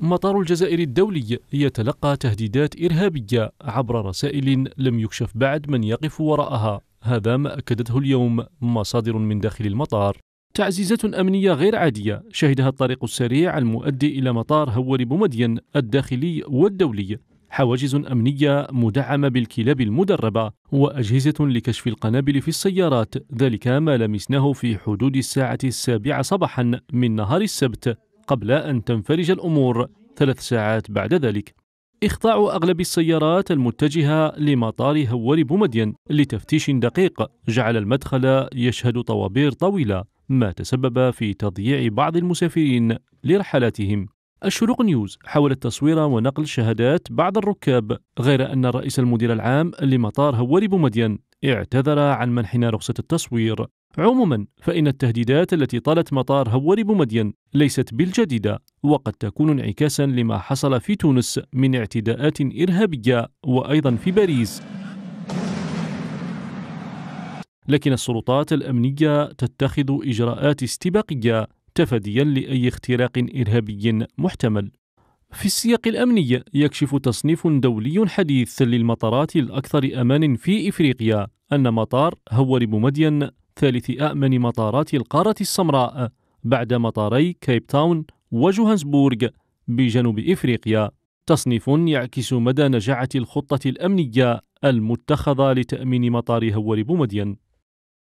مطار الجزائر الدولي يتلقى تهديدات إرهابية عبر رسائل لم يكشف بعد من يقف وراءها هذا ما أكدته اليوم مصادر من داخل المطار تعزيزات أمنية غير عادية شهدها الطريق السريع المؤدي إلى مطار هواري بومدين الداخلي والدولي حواجز أمنية مدعمة بالكلاب المدربة وأجهزة لكشف القنابل في السيارات ذلك ما لمسناه في حدود الساعة السابعة صباحا من نهار السبت قبل أن تنفرج الأمور ثلاث ساعات بعد ذلك إخضاع أغلب السيارات المتجهة لمطار هوري بومدين لتفتيش دقيق جعل المدخل يشهد طوابير طويلة ما تسبب في تضييع بعض المسافرين لرحلاتهم الشروق نيوز حاولت تصوير ونقل شهادات بعض الركاب غير أن الرئيس المدير العام لمطار هوري بومدين اعتذر عن منحنا رخصة التصوير عموما فإن التهديدات التي طالت مطار هوري بومدين ليست بالجديدة وقد تكون انعكاسا لما حصل في تونس من اعتداءات إرهابية وأيضا في باريس لكن السلطات الأمنية تتخذ إجراءات استباقية تفاديا لأي اختراق إرهابي محتمل في السياق الأمني يكشف تصنيف دولي حديث للمطارات الأكثر أمان في إفريقيا أن مطار هوري بومدين ثالث أأمن مطارات القارة السمراء بعد مطاري كيب تاون وجوهانسبورغ بجنوب إفريقيا تصنيف يعكس مدى نجاعة الخطة الأمنية المتخذة لتأمين مطار هول بومدين